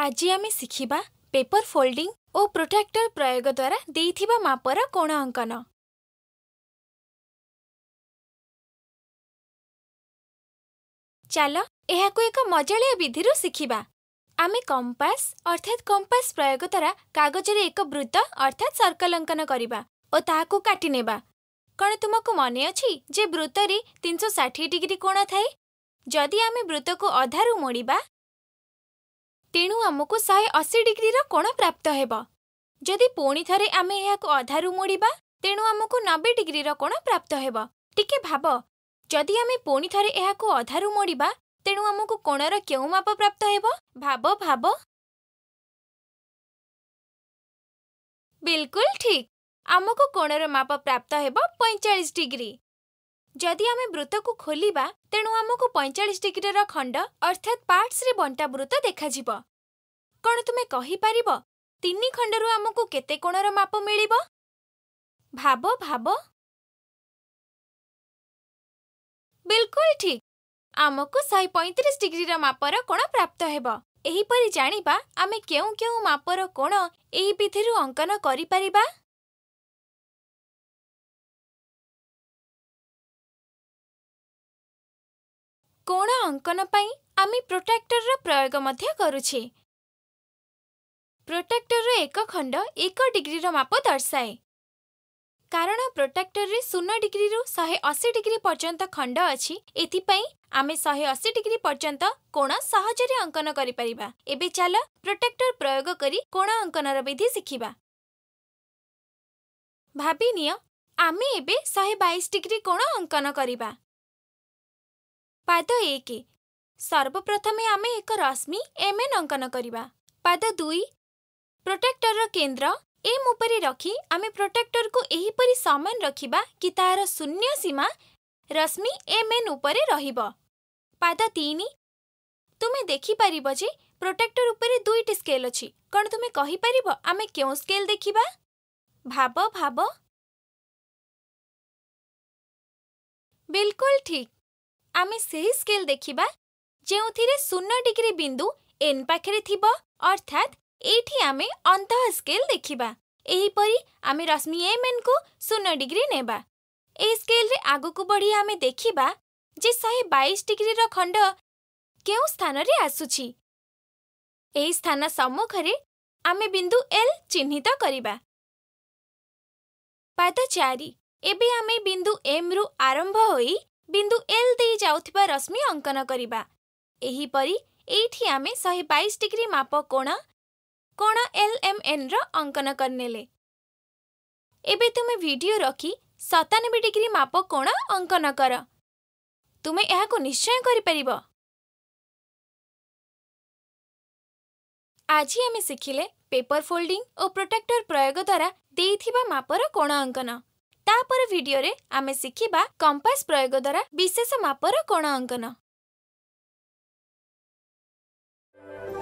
ଆଜି ଆମେ ଶିଖିବା ପେପର ଫୋଲ୍ଡିଂ ଓ ପ୍ରୋଟ୍ରାକ୍ଟର ପ୍ରୟୋଗ ଦ୍ୱାରା ଦେଇଥିବା ମାପର କୋଣ ଅଙ୍କନ ଚାଲ ଏହାକୁ ଏକ ମଜାଳିଆ ବିଧିରୁ ଶିଖିବା ଆମେ କମ୍ପାସ୍ ଅର୍ଥାତ୍ କମ୍ପାସ୍ ପ୍ରୟୋଗ ଦ୍ୱାରା କାଗଜରେ ଏକ ବୃତ୍ତ ଅର୍ଥାତ୍ ସର୍କଲ ଅଙ୍କନ କରିବା ଓ ତାହାକୁ କାଟିନେବା କ'ଣ ତୁମକୁ ମନେ ଅଛି ଯେ ବୃତ୍ତରେ ତିନିଶହ ଷାଠିଏ ଡିଗ୍ରୀ କୋଣ ଥାଏ ଯଦି ଆମେ ବୃତ୍ତକୁ ଅଧାରୁ ମୋଡ଼ିବା ତେଣୁ ଆମକୁ ଶହେ ଅଶି ଡିଗ୍ରୀର କୋଣ ପ୍ରାପ୍ତ ହେବ ଯଦି ପୁଣି ଥରେ ଆମେ ଏହାକୁ ଅଧାରୁ ମୋଡ଼ିବା ତେଣୁ ଆମକୁ ନବେ ଡିଗ୍ରୀର କୋଣ ପ୍ରାପ୍ତ ହେବ ଟିକେ ଭାବ ଯଦି ଆମେ ପୁଣି ଥରେ ଏହାକୁ ଅଧାରୁ ମୋଡ଼ିବା ତେଣୁ ଆମକୁ କୋଣର କେଉଁ ମାପ ପ୍ରାପ୍ତ ହେବ ଭାବ ଭାବ ବିଲକୁଲ ଠିକ୍ ଆମକୁ କୋଣର ମାପ ପ୍ରାପ୍ତ ହେବ ପଇଁଚାଳିଶ ଡିଗ୍ରୀ ଯଦି ଆମେ ବୃତକୁ ଖୋଲିବା ତେଣୁ ଆମକୁ ପଇଁଚାଳିଶ ଡିଗ୍ରୀର ଖଣ୍ଡ ଅର୍ଥାତ୍ ପାର୍ଟସ୍ରେ ବଣ୍ଟା ବୃତ ଦେଖାଯିବ କ'ଣ ତୁମେ କହିପାରିବ ତିନି ଖଣ୍ଡରୁ ଆମକୁ କେତେ କୋଣର ମାପ ମିଳିବ ଭାବ ଭାବ ବିଲକୁଲ ଠିକ୍ ଆମକୁ ଶହେ ପଇଁତିରିଶ ଡିଗ୍ରୀର ମାପର କୋଣ ପ୍ରାପ୍ତ ହେବ ଏହିପରି ଜାଣିବା ଆମେ କେଉଁ କେଉଁ ମାପର କୋଣ ଏହି ବିଧିରୁ ଅଙ୍କନ କରିପାରିବା କୋଣ ଅଙ୍କନ ପାଇଁ ଆମେ ପ୍ରୋଟ୍ରାକ୍ଟରର ପ୍ରୟୋଗ ମଧ୍ୟ କରୁଛେ ପ୍ରୋଟ୍ରାକ୍ଟରର ଏକ ଖଣ୍ଡ ଏକ ଡିଗ୍ରୀର ମାପ ଦର୍ଶାଏ କାରଣ ପ୍ରୋଟ୍ରାକ୍ଟରରେ ଶୂନ ଡିଗ୍ରୀରୁ ଶହେ ଅଶୀ ଡିଗ୍ରୀ ପର୍ଯ୍ୟନ୍ତ ଖଣ୍ଡ ଅଛି ଏଥିପାଇଁ ଆମେ ଶହେ ଅଶୀ ଡିଗ୍ରୀ ପର୍ଯ୍ୟନ୍ତ କୋଣ ସହଜରେ ଅଙ୍କନ କରିପାରିବା ଏବେ ଚାଲ ପ୍ରୋଟେକ୍ଟର ପ୍ରୟୋଗ କରି କୋଣ ଅଙ୍କନର ବିଧି ଶିଖିବା ଭାବିନିଅ ଆମେ ଏବେ ଶହେ ବାଇଶ ଡିଗ୍ରୀ କୋଣ ଅଙ୍କନ କରିବା ପାଦ ଏକ ସର୍ବପ୍ରଥମେ ଆମେ ଏକ ରଶ୍ମି ଏମ୍ଏନ୍ ଅଙ୍କନ କରିବା ପାଦ ଦୁଇ ପ୍ରୋଟେକ୍ଟରର କେନ୍ଦ୍ର ଏମ୍ ଉପରେ ରଖି ଆମେ ପ୍ରୋଟେକ୍ଟରକୁ ଏହିପରି ସମାନ ରଖିବା କି ତାହାର ଶୂନ୍ୟ ସୀମା ରଶ୍ମି ଏମ୍ଏନ୍ ଉପରେ ରହିବ ପାଦ ତିନି ତୁମେ ଦେଖିପାରିବ ଯେ ପ୍ରୋଟେକ୍ଟର ଉପରେ ଦୁଇଟି ସ୍କେଲ୍ ଅଛି କ'ଣ ତୁମେ କହିପାରିବ ଆମେ କେଉଁ ସ୍କେଲ୍ ଦେଖିବା ଭାବ ଭାବ ବିଲକୁଲ ଠିକ୍ ଆମେ ସେହି ସ୍କେଲ୍ ଦେଖିବା ଯେଉଁଥିରେ ଶୂନ ଡିଗ୍ରୀ ବିନ୍ଦୁ ଏନ୍ ପାଖରେ ଥିବ ଅର୍ଥାତ୍ ଏଇଠି ଆମେ ଅନ୍ତଃ ସ୍କେଲ୍ ଦେଖିବା ଏହିପରି ଆମେ ରଶ୍ମି ଏମ୍ ଏନ୍କୁ ଶୂନ ଡିଗ୍ରୀ ନେବା ଏହି ସ୍କେଲ୍ରେ ଆଗକୁ ବଢ଼ି ଆମେ ଦେଖିବା ଯେ ଶହେ ବାଇଶ ଡିଗ୍ରୀର ଖଣ୍ଡ କେଉଁ ସ୍ଥାନରେ ଆସୁଛି ଏହି ସ୍ଥାନ ସମ୍ମୁଖରେ ଆମେ ବିନ୍ଦୁ ଏଲ୍ ଚିହ୍ନିତ କରିବା ପାଦ ଚାରି ଏବେ ଆମେ ବିନ୍ଦୁ ଏମ୍ରୁ ଆରମ୍ଭ ହୋଇ ବିନ୍ଦୁ ଏଲ୍ ଦେଇ ଯାଉଥିବା ରଶ୍ମି ଅଙ୍କନ କରିବା ଏହିପରି ଏଇଠି ଆମେ ଶହେ ବାଇଶ ଡିଗ୍ରୀ ମାପ କୋଣ କୋଣ ଏଲ୍ ଏମ୍ ଏନ୍ର ଅଙ୍କନ କରିନେଲେ ଏବେ ତୁମେ ଭିଡିଓ ରଖି ସତାନବେ ଡିଗ୍ରୀ ମାପ କୋଣ ଅଙ୍କନ କର ତୁମେ ଏହାକୁ ନିଶ୍ଚୟ କରିପାରିବ ଆଜି ଆମେ ଶିଖିଲେ ପେପର ଫୋଲ୍ଡିଂ ଓ ପ୍ରୋଟେକ୍ଟର ପ୍ରୟୋଗ ଦ୍ୱାରା ଦେଇଥିବା ମାପର କୋଣ ଅଙ୍କନ ତାପର ଭିଡିଓରେ ଆମେ ଶିଖିବା କମ୍ପାସ ପ୍ରୟୋଗ ଦ୍ୱାରା ବିଶେଷ ମାପର କୋଣ ଅଙ୍କନ